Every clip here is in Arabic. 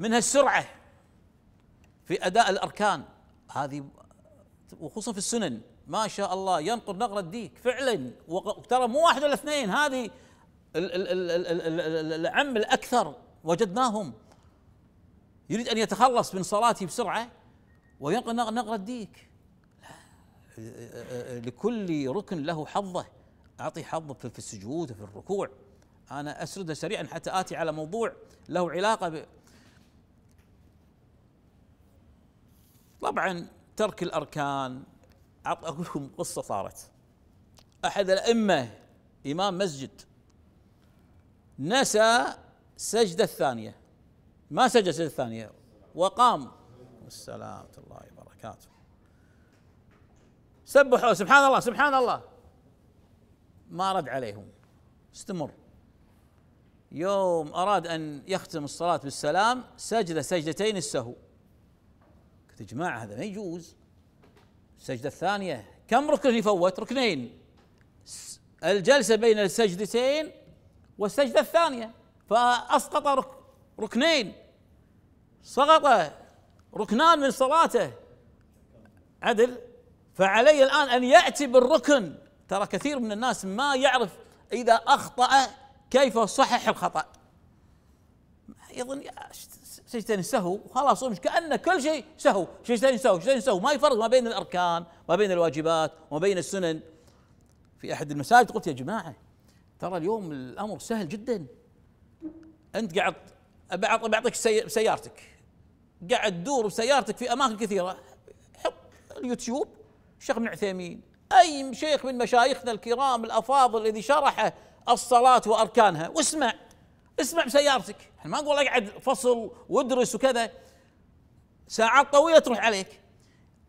منها السرعه في اداء الاركان هذه وخصوصا في السنن ما شاء الله ينقل نقله ديك فعلا وترى مو واحد ولا اثنين هذه العم الاكثر وجدناهم يريد ان يتخلص من صلاته بسرعه وينقل نقله ديك لكل ركن له حظه اعطي حظه في السجود وفي الركوع انا اسرده سريعا حتى اتي على موضوع له علاقه طبعا ترك الاركان اقول لكم قصه صارت احد الائمه امام مسجد نسى سجده الثانيه ما سجد السجده الثانيه وقام السلام الله وبركاته سبحوا سبحان الله سبحان الله ما رد عليهم استمر يوم اراد ان يختم الصلاه بالسلام سجد سجدتين السهو اجماع هذا ما يجوز السجده الثانيه كم ركن يفوت؟ ركنين الجلسه بين السجدتين والسجده الثانيه فاسقط ركنين سقط ركنان من صلاته عدل فعلي الان ان ياتي بالركن ترى كثير من الناس ما يعرف اذا اخطا كيف يصحح الخطا يظن يا سجدتين سهو خلاص مش كأن كل شيء سهو سجدتين سهو سجدتين سهو ما يفرق ما بين الأركان ما بين الواجبات وما بين السنن في أحد المساجد قلت يا جماعة ترى اليوم الأمر سهل جدا أنت قاعد بعطيك سيارتك قاعد تدور بسيارتك في أماكن كثيرة حط اليوتيوب شيخ ابن عثيمين أي شيخ من مشايخنا الكرام الأفاضل الذي شرح الصلاة وأركانها واسمع اسمع بسيارتك احنا ما نقول اقعد فصل وادرس وكذا ساعات طويله تروح عليك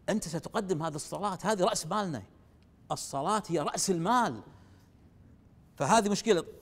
انت ستقدم هذه الصلاه هذه راس مالنا الصلاه هي راس المال فهذه مشكله